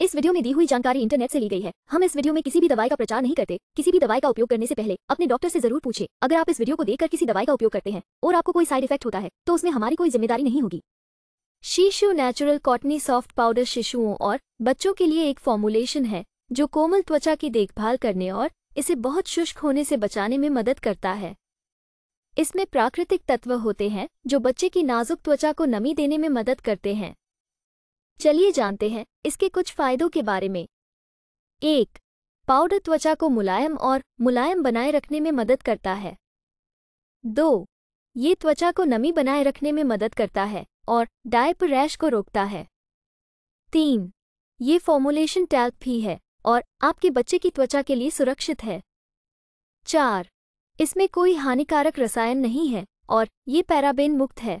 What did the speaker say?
इस वीडियो में दी हुई जानकारी इंटरनेट से ली गई है हम इस वीडियो में किसी भी दवाई का प्रचार नहीं करते किसी भी दवाई का उपयोग करने से पहले अपने डॉक्टर से जरूर पूछे अगर आप इस वीडियो को देखकर किसी दवाई का उपयोग करते हैं और आपको कोई साइड इफेक्ट होता है तो उसमें हमारी कोई जिम्मेदारी नहीं होगी शीशु नेचुरल कॉटनी सॉफ्ट पाउडर शिशुओं और बच्चों के लिए एक फॉर्मुलेशन है जो कोमल त्वचा की देखभाल करने और इसे बहुत शुष्क होने से बचाने में मदद करता है इसमें प्राकृतिक तत्व होते हैं जो बच्चे की नाजुक त्वचा को नमी देने में मदद करते हैं चलिए जानते हैं इसके कुछ फायदों के बारे में एक पाउडर त्वचा को मुलायम और मुलायम बनाए रखने में मदद करता है दो ये त्वचा को नमी बनाए रखने में मदद करता है और डायप रैश को रोकता है तीन ये फॉर्मुलेशन टैल्प भी है और आपके बच्चे की त्वचा के लिए सुरक्षित है चार इसमें कोई हानिकारक रसायन नहीं है और ये पैराबेन मुक्त है